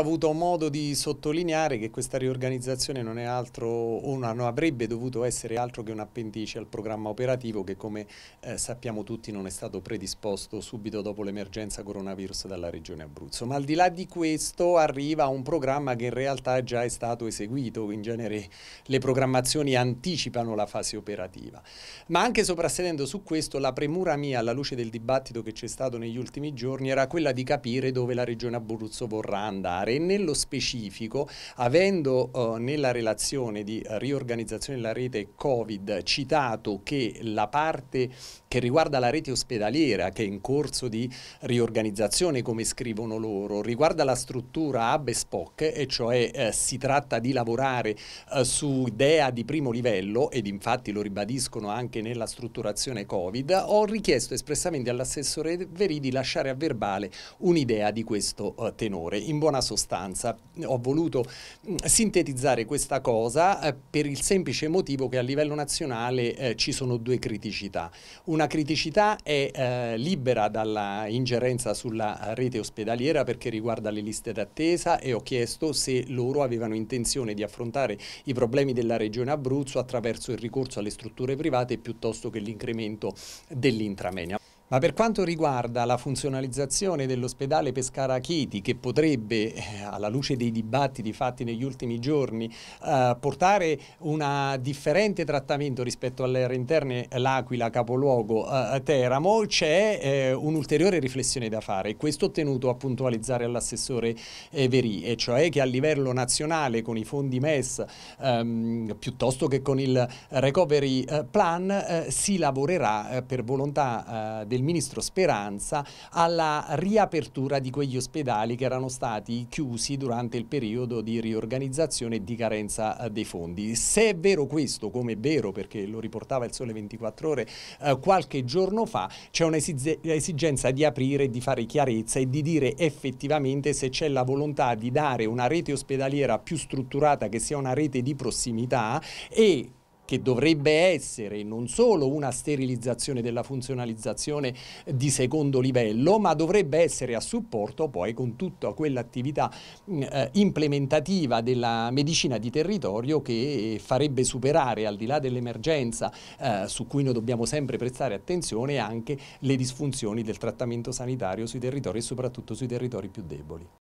avuto modo di sottolineare che questa riorganizzazione non, è altro, o non avrebbe dovuto essere altro che un appendice al programma operativo che come eh, sappiamo tutti non è stato predisposto subito dopo l'emergenza coronavirus dalla regione Abruzzo. Ma al di là di questo arriva un programma che in realtà già è stato eseguito, in genere le programmazioni anticipano la fase operativa. Ma anche soprassedendo su questo la premura mia alla luce del dibattito che c'è stato negli ultimi giorni era quella di capire dove la regione Abruzzo vorrà andare e nello specifico avendo eh, nella relazione di riorganizzazione della rete Covid citato che la parte che riguarda la rete ospedaliera che è in corso di riorganizzazione come scrivono loro riguarda la struttura hub e spoc e cioè eh, si tratta di lavorare eh, su idea di primo livello ed infatti lo ribadiscono anche nella strutturazione Covid ho richiesto espressamente all'assessore Veri di lasciare a verbale un'idea di questo eh, tenore in buona sostanza sostanza. Ho voluto mm, sintetizzare questa cosa eh, per il semplice motivo che a livello nazionale eh, ci sono due criticità. Una criticità è eh, libera dalla ingerenza sulla rete ospedaliera perché riguarda le liste d'attesa e ho chiesto se loro avevano intenzione di affrontare i problemi della regione Abruzzo attraverso il ricorso alle strutture private piuttosto che l'incremento dell'intramenia. Ma per quanto riguarda la funzionalizzazione dell'ospedale Pescara Chieti, che potrebbe, eh, alla luce dei dibattiti fatti negli ultimi giorni, eh, portare un differente trattamento rispetto alle aree interne L'Aquila, capoluogo eh, Teramo, c'è eh, un'ulteriore riflessione da fare. Questo ho tenuto a puntualizzare all'assessore Verì, e cioè che a livello nazionale con i fondi MES ehm, piuttosto che con il Recovery eh, Plan eh, si lavorerà per volontà del il ministro Speranza alla riapertura di quegli ospedali che erano stati chiusi durante il periodo di riorganizzazione e di carenza eh, dei fondi. Se è vero questo, come è vero perché lo riportava il Sole 24 Ore eh, qualche giorno fa, c'è un'esigenza di aprire, di fare chiarezza e di dire effettivamente se c'è la volontà di dare una rete ospedaliera più strutturata che sia una rete di prossimità e che dovrebbe essere non solo una sterilizzazione della funzionalizzazione di secondo livello, ma dovrebbe essere a supporto poi con tutta quell'attività mm, eh, implementativa della medicina di territorio che farebbe superare al di là dell'emergenza eh, su cui noi dobbiamo sempre prestare attenzione anche le disfunzioni del trattamento sanitario sui territori e soprattutto sui territori più deboli.